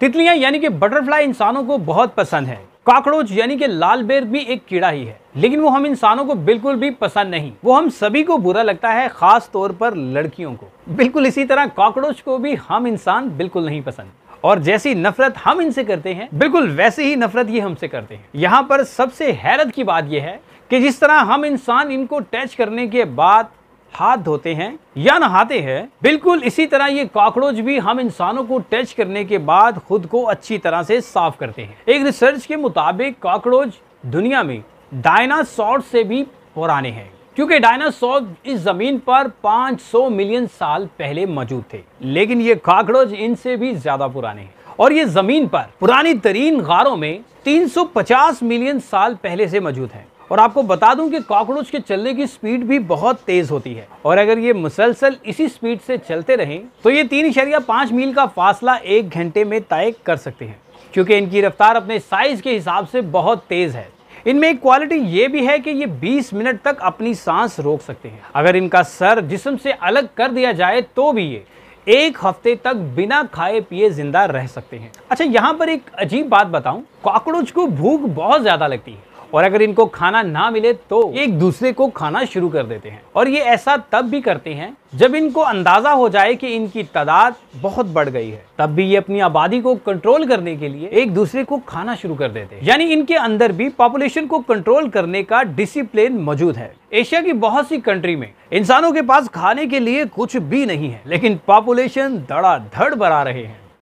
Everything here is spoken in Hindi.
तितलियां यानी कि बटरफ्लाई इंसानों को बहुत पसंद है कॉकरोच यानी कि लाल बेर भी एक कीड़ा ही है लेकिन वो हम इंसानों को बिल्कुल भी पसंद नहीं वो हम सभी को बुरा लगता है खास तौर पर लड़कियों को बिल्कुल इसी तरह कॉकरोच को भी हम इंसान बिल्कुल नहीं पसंद और जैसी नफरत हम इनसे करते हैं बिल्कुल वैसे ही नफरत ये हमसे करते हैं यहाँ पर सबसे हैरत की बात यह है कि जिस तरह हम इंसान इनको टच करने के बाद हाथ धोते हैं या नहाते हैं बिल्कुल इसी तरह ये कॉकरोच भी हम इंसानों को टच करने के बाद खुद को अच्छी तरह से साफ करते हैं एक रिसर्च के मुताबिक कॉकरोच दुनिया में डायनासोर से भी पुराने हैं क्योंकि डायनासोर इस जमीन पर 500 मिलियन साल पहले मौजूद थे लेकिन ये कॉकरोच इनसे भी ज्यादा पुराने हैं और ये जमीन पर पुरानी तरीन गारों में 350 मिलियन साल पहले से मौजूद हैं और आपको बता दूं कि कॉकरोच के चलने की स्पीड भी बहुत तेज़ होती है और अगर ये मुसलसल इसी स्पीड से चलते रहें तो ये तीन इशारिया पाँच मील का फासला एक घंटे में तय कर सकते हैं क्योंकि इनकी रफ्तार अपने साइज़ के हिसाब से बहुत तेज़ है इनमें एक क्वालिटी ये भी है कि ये 20 मिनट तक अपनी सांस रोक सकते हैं अगर इनका सर जिसम से अलग कर दिया जाए तो भी ये एक हफ्ते तक बिना खाए पिए जिंदा रह सकते हैं अच्छा यहाँ पर एक अजीब बात बताऊं कॉकरोच को भूख बहुत ज्यादा लगती है और अगर इनको खाना ना मिले तो एक दूसरे को खाना शुरू कर देते हैं और ये ऐसा तब भी करते हैं जब इनको अंदाजा हो जाए कि इनकी तादाद बहुत बढ़ गई है तब भी ये अपनी आबादी को कंट्रोल करने के लिए एक दूसरे को खाना शुरू कर देते हैं यानी इनके अंदर भी पॉपुलेशन को कंट्रोल करने का डिसिप्लिन मौजूद है एशिया की बहुत सी कंट्री में इंसानों के पास खाने के लिए कुछ भी नहीं है लेकिन पॉपुलेशन धड़ाधड़ बढ़ा रहे हैं